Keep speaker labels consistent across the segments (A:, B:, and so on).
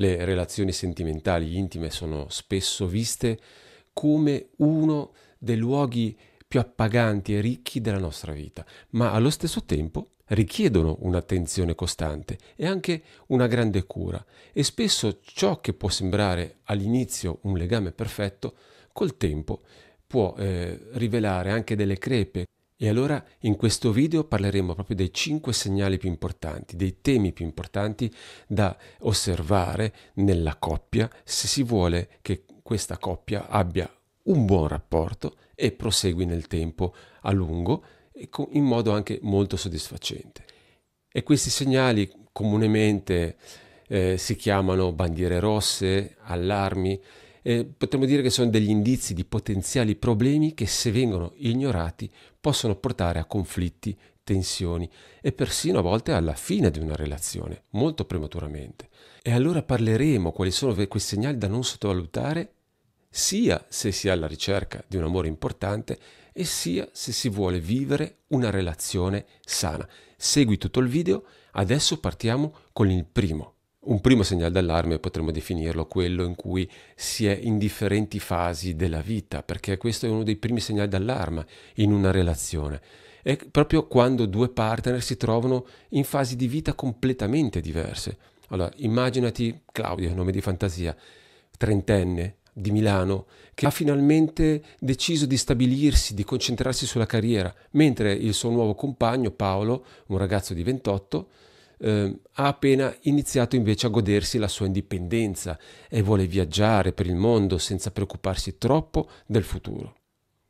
A: Le relazioni sentimentali intime sono spesso viste come uno dei luoghi più appaganti e ricchi della nostra vita, ma allo stesso tempo richiedono un'attenzione costante e anche una grande cura e spesso ciò che può sembrare all'inizio un legame perfetto, col tempo può eh, rivelare anche delle crepe e allora in questo video parleremo proprio dei 5 segnali più importanti, dei temi più importanti da osservare nella coppia se si vuole che questa coppia abbia un buon rapporto e prosegui nel tempo a lungo e in modo anche molto soddisfacente. E questi segnali comunemente eh, si chiamano bandiere rosse, allarmi, eh, potremmo dire che sono degli indizi di potenziali problemi che se vengono ignorati possono portare a conflitti, tensioni e persino a volte alla fine di una relazione, molto prematuramente. E allora parleremo quali sono quei segnali da non sottovalutare sia se si è alla ricerca di un amore importante e sia se si vuole vivere una relazione sana. Segui tutto il video, adesso partiamo con il primo. Un primo segnale d'allarme potremmo definirlo quello in cui si è in differenti fasi della vita, perché questo è uno dei primi segnali d'allarme in una relazione. È proprio quando due partner si trovano in fasi di vita completamente diverse. Allora, immaginati Claudio, nome di fantasia, trentenne di Milano, che ha finalmente deciso di stabilirsi, di concentrarsi sulla carriera, mentre il suo nuovo compagno Paolo, un ragazzo di 28, eh, ha appena iniziato invece a godersi la sua indipendenza e vuole viaggiare per il mondo senza preoccuparsi troppo del futuro.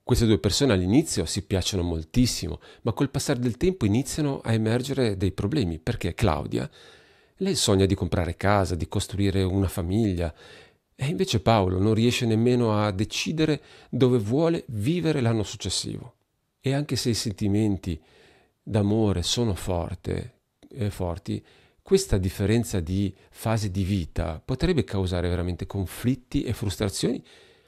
A: Queste due persone all'inizio si piacciono moltissimo, ma col passare del tempo iniziano a emergere dei problemi, perché Claudia, lei sogna di comprare casa, di costruire una famiglia, e invece Paolo non riesce nemmeno a decidere dove vuole vivere l'anno successivo. E anche se i sentimenti d'amore sono forti, eh, forti, questa differenza di fase di vita potrebbe causare veramente conflitti e frustrazioni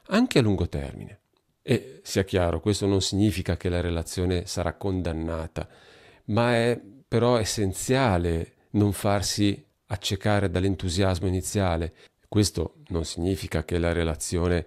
A: anche a lungo termine. E sia chiaro, questo non significa che la relazione sarà condannata, ma è però essenziale non farsi accecare dall'entusiasmo iniziale. Questo non significa che la relazione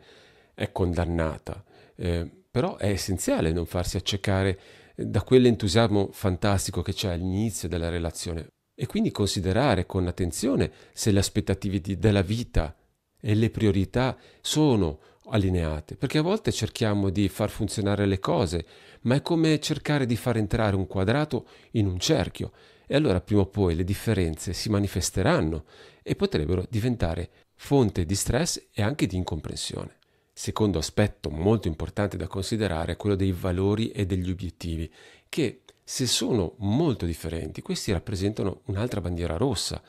A: è condannata, eh, però è essenziale non farsi accecare da quell'entusiasmo fantastico che c'è all'inizio della relazione e quindi considerare con attenzione se le aspettative di, della vita e le priorità sono allineate, perché a volte cerchiamo di far funzionare le cose, ma è come cercare di far entrare un quadrato in un cerchio e allora prima o poi le differenze si manifesteranno e potrebbero diventare fonte di stress e anche di incomprensione. Secondo aspetto molto importante da considerare è quello dei valori e degli obiettivi, che se sono molto differenti, questi rappresentano un'altra bandiera rossa.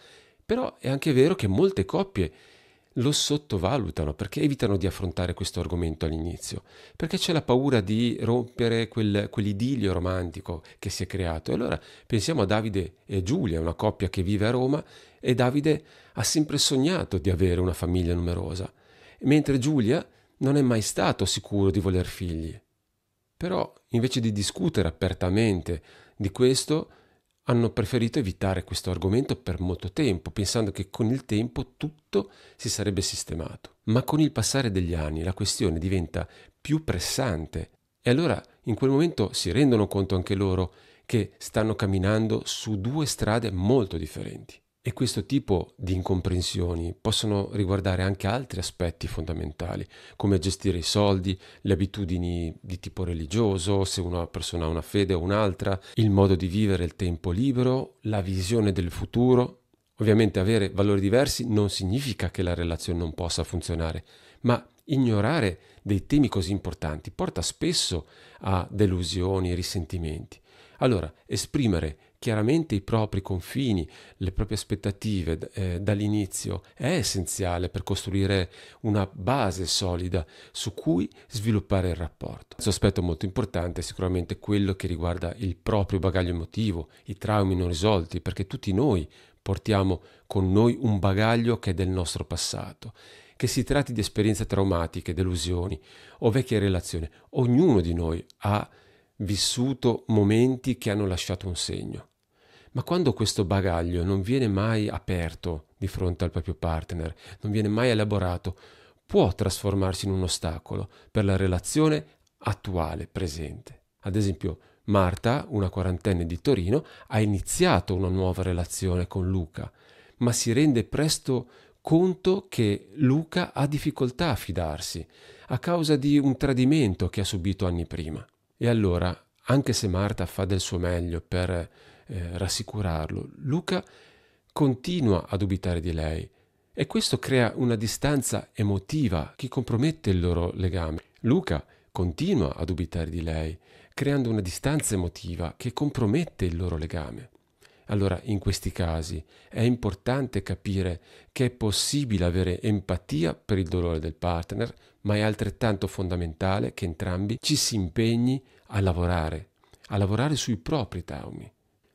A: Però è anche vero che molte coppie lo sottovalutano perché evitano di affrontare questo argomento all'inizio, perché c'è la paura di rompere quel, quell'idilio romantico che si è creato. E allora pensiamo a Davide e Giulia, una coppia che vive a Roma e Davide ha sempre sognato di avere una famiglia numerosa, mentre Giulia non è mai stato sicuro di voler figli. Però, invece di discutere apertamente di questo, hanno preferito evitare questo argomento per molto tempo, pensando che con il tempo tutto si sarebbe sistemato. Ma con il passare degli anni la questione diventa più pressante e allora in quel momento si rendono conto anche loro che stanno camminando su due strade molto differenti. E questo tipo di incomprensioni possono riguardare anche altri aspetti fondamentali, come gestire i soldi, le abitudini di tipo religioso, se una persona ha una fede o un'altra, il modo di vivere il tempo libero, la visione del futuro. Ovviamente avere valori diversi non significa che la relazione non possa funzionare, ma ignorare dei temi così importanti porta spesso a delusioni e risentimenti. Allora, esprimere chiaramente i propri confini, le proprie aspettative eh, dall'inizio è essenziale per costruire una base solida su cui sviluppare il rapporto. Questo aspetto molto importante è sicuramente quello che riguarda il proprio bagaglio emotivo, i traumi non risolti, perché tutti noi portiamo con noi un bagaglio che è del nostro passato. Che si tratti di esperienze traumatiche, delusioni o vecchie relazioni, ognuno di noi ha vissuto momenti che hanno lasciato un segno. Ma quando questo bagaglio non viene mai aperto di fronte al proprio partner, non viene mai elaborato, può trasformarsi in un ostacolo per la relazione attuale, presente. Ad esempio, Marta, una quarantenne di Torino, ha iniziato una nuova relazione con Luca, ma si rende presto conto che Luca ha difficoltà a fidarsi a causa di un tradimento che ha subito anni prima. E allora, anche se Marta fa del suo meglio per eh, rassicurarlo, Luca continua a dubitare di lei e questo crea una distanza emotiva che compromette il loro legame. Luca continua a dubitare di lei, creando una distanza emotiva che compromette il loro legame. Allora, in questi casi è importante capire che è possibile avere empatia per il dolore del partner, ma è altrettanto fondamentale che entrambi ci si impegni a lavorare, a lavorare sui propri traumi.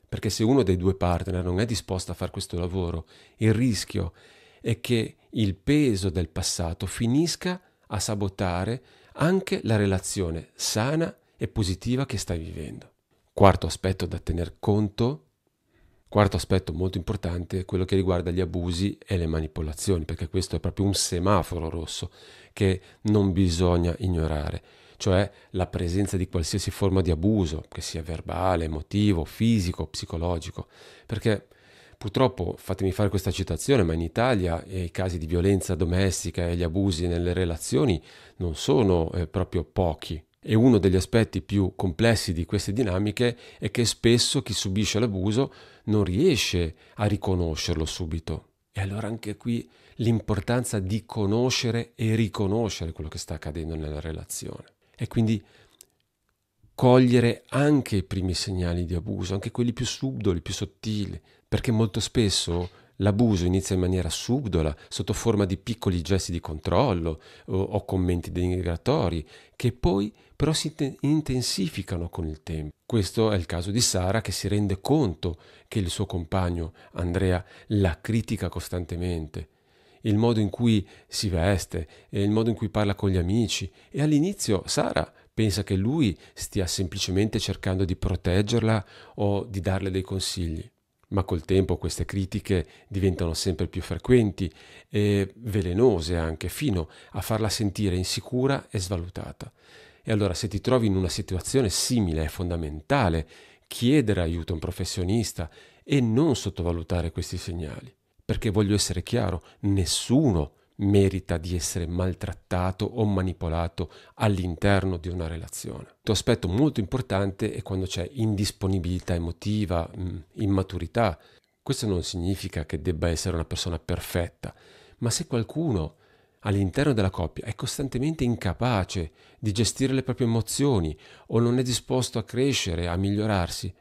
A: Perché se uno dei due partner non è disposto a fare questo lavoro, il rischio è che il peso del passato finisca a sabotare anche la relazione sana e positiva che stai vivendo. Quarto aspetto da tener conto, quarto aspetto molto importante è quello che riguarda gli abusi e le manipolazioni, perché questo è proprio un semaforo rosso che non bisogna ignorare cioè la presenza di qualsiasi forma di abuso, che sia verbale, emotivo, fisico, psicologico, perché purtroppo, fatemi fare questa citazione, ma in Italia eh, i casi di violenza domestica e gli abusi nelle relazioni non sono eh, proprio pochi. E uno degli aspetti più complessi di queste dinamiche è che spesso chi subisce l'abuso non riesce a riconoscerlo subito. E allora anche qui l'importanza di conoscere e riconoscere quello che sta accadendo nella relazione. E quindi cogliere anche i primi segnali di abuso, anche quelli più subdoli, più sottili, perché molto spesso l'abuso inizia in maniera subdola, sotto forma di piccoli gesti di controllo o, o commenti denigratori, che poi però si te- intensificano con il tempo. Questo è il caso di Sara che si rende conto che il suo compagno Andrea la critica costantemente il modo in cui si veste, eh, il modo in cui parla con gli amici e all'inizio Sara pensa che lui stia semplicemente cercando di proteggerla o di darle dei consigli. Ma col tempo queste critiche diventano sempre più frequenti e velenose anche, fino a farla sentire insicura e svalutata. E allora se ti trovi in una situazione simile è fondamentale chiedere aiuto a un professionista e non sottovalutare questi segnali perché voglio essere chiaro, nessuno merita di essere maltrattato o manipolato all'interno di una relazione. Un aspetto molto importante è quando c'è indisponibilità emotiva, mm, immaturità. Questo non significa che debba essere una persona perfetta, ma se qualcuno all'interno della coppia è costantemente incapace di gestire le proprie emozioni o non è disposto a crescere, a migliorarsi,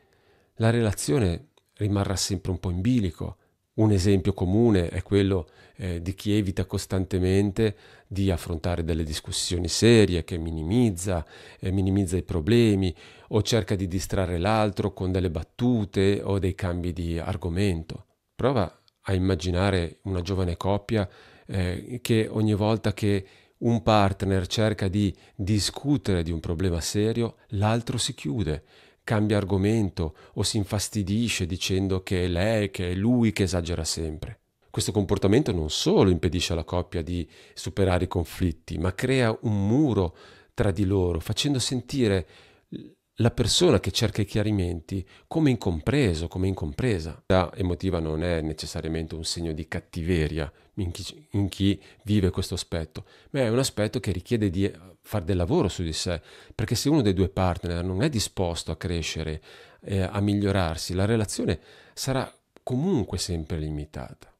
A: la relazione rimarrà sempre un po' in bilico un esempio comune è quello eh, di chi evita costantemente di affrontare delle discussioni serie, che minimizza, eh, minimizza i problemi o cerca di distrarre l'altro con delle battute o dei cambi di argomento. Prova a immaginare una giovane coppia eh, che ogni volta che un partner cerca di discutere di un problema serio, l'altro si chiude cambia argomento o si infastidisce dicendo che è lei, che è lui che esagera sempre. Questo comportamento non solo impedisce alla coppia di superare i conflitti, ma crea un muro tra di loro, facendo sentire la persona che cerca i chiarimenti come incompreso, come incompresa. La emotiva non è necessariamente un segno di cattiveria in chi, in chi vive questo aspetto, ma è un aspetto che richiede di fare del lavoro su di sé, perché se uno dei due partner non è disposto a crescere, eh, a migliorarsi, la relazione sarà comunque sempre limitata.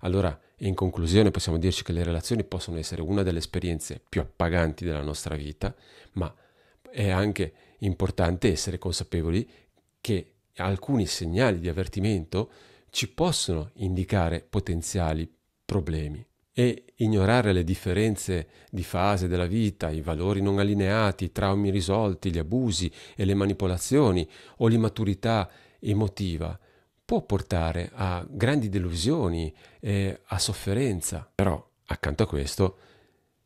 A: Allora, in conclusione, possiamo dirci che le relazioni possono essere una delle esperienze più appaganti della nostra vita, ma è anche importante essere consapevoli che alcuni segnali di avvertimento ci possono indicare potenziali problemi e ignorare le differenze di fase della vita, i valori non allineati, i traumi risolti, gli abusi e le manipolazioni o l'immaturità emotiva può portare a grandi delusioni e a sofferenza. Però accanto a questo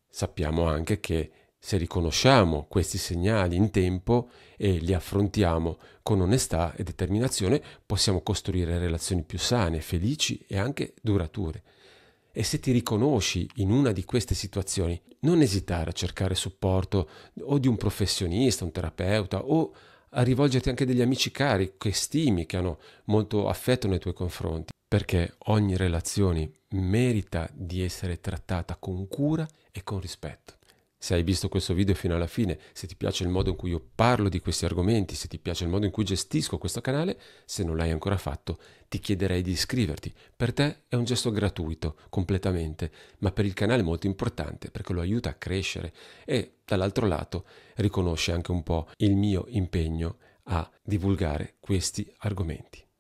A: sappiamo anche che se riconosciamo questi segnali in tempo e li affrontiamo con onestà e determinazione, possiamo costruire relazioni più sane, felici e anche durature. E se ti riconosci in una di queste situazioni, non esitare a cercare supporto o di un professionista, un terapeuta o a rivolgerti anche degli amici cari che stimi, che hanno molto affetto nei tuoi confronti, perché ogni relazione merita di essere trattata con cura e con rispetto se hai visto questo video fino alla fine, se ti piace il modo in cui io parlo di questi argomenti, se ti piace il modo in cui gestisco questo canale, se non l'hai ancora fatto, ti chiederei di iscriverti. Per te è un gesto gratuito, completamente, ma per il canale è molto importante perché lo aiuta a crescere e dall'altro lato riconosce anche un po' il mio impegno a divulgare questi argomenti.